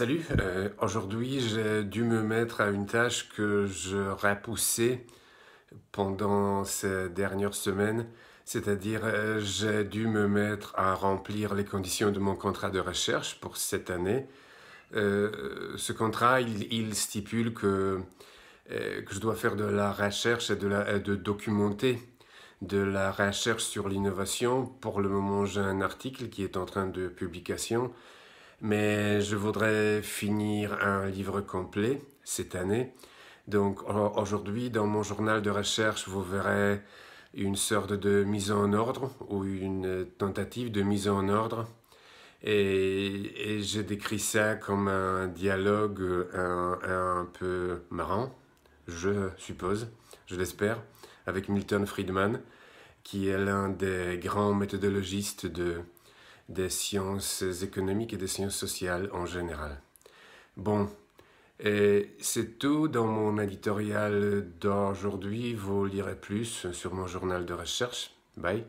Salut, euh, aujourd'hui j'ai dû me mettre à une tâche que je repoussais pendant ces dernières semaines, c'est-à-dire euh, j'ai dû me mettre à remplir les conditions de mon contrat de recherche pour cette année. Euh, ce contrat, il, stipule que, que, je dois faire de la recherche et de, de documenter de la recherche sur l'innovation. Pour le moment, j'ai un article qui est en train de publication mais je voudrais finir un livre complet cette année. Donc aujourd'hui, dans mon journal de recherche, vous verrez une sorte de mise en ordre ou une tentative de mise en ordre. Et, et je décris ça comme un dialogue un, un peu marrant, je suppose, je l'espère, avec Milton Friedman, qui est l'un des grands méthodologistes de, des sciences économiques et des sciences sociales en général. Bon, et c'est tout dans mon éditorial d'aujourd'hui. Vous lirez plus sur mon journal de recherche. Bye.